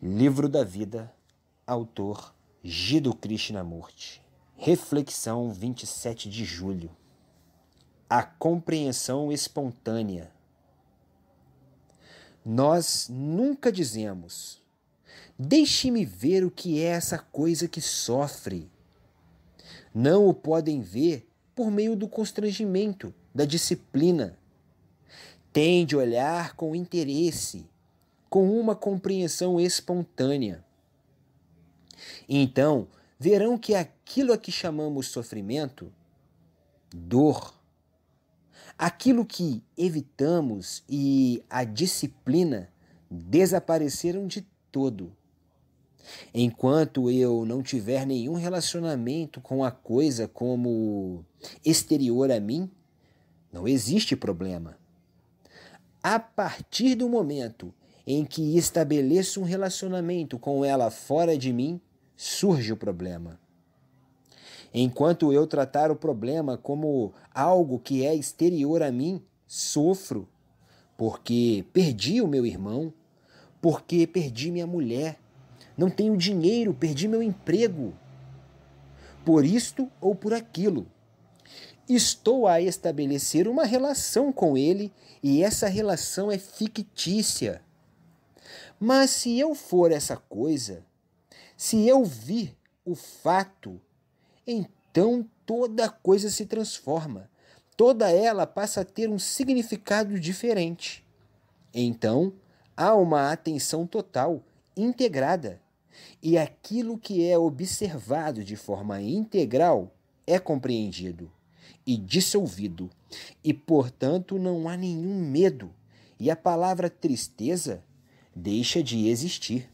Livro da Vida, autor Gido Krishnamurti. Reflexão 27 de julho. A compreensão espontânea. Nós nunca dizemos: Deixe-me ver o que é essa coisa que sofre. Não o podem ver por meio do constrangimento, da disciplina. Tem de olhar com interesse com uma compreensão espontânea. Então, verão que é aquilo a que chamamos sofrimento, dor, aquilo que evitamos e a disciplina desapareceram de todo. Enquanto eu não tiver nenhum relacionamento com a coisa como exterior a mim, não existe problema. A partir do momento em que estabeleço um relacionamento com ela fora de mim, surge o problema. Enquanto eu tratar o problema como algo que é exterior a mim, sofro, porque perdi o meu irmão, porque perdi minha mulher, não tenho dinheiro, perdi meu emprego. Por isto ou por aquilo. Estou a estabelecer uma relação com ele e essa relação é fictícia. Mas se eu for essa coisa, se eu vir o fato, então toda coisa se transforma. Toda ela passa a ter um significado diferente. Então, há uma atenção total, integrada. E aquilo que é observado de forma integral é compreendido e dissolvido. E, portanto, não há nenhum medo. E a palavra tristeza deixa de existir.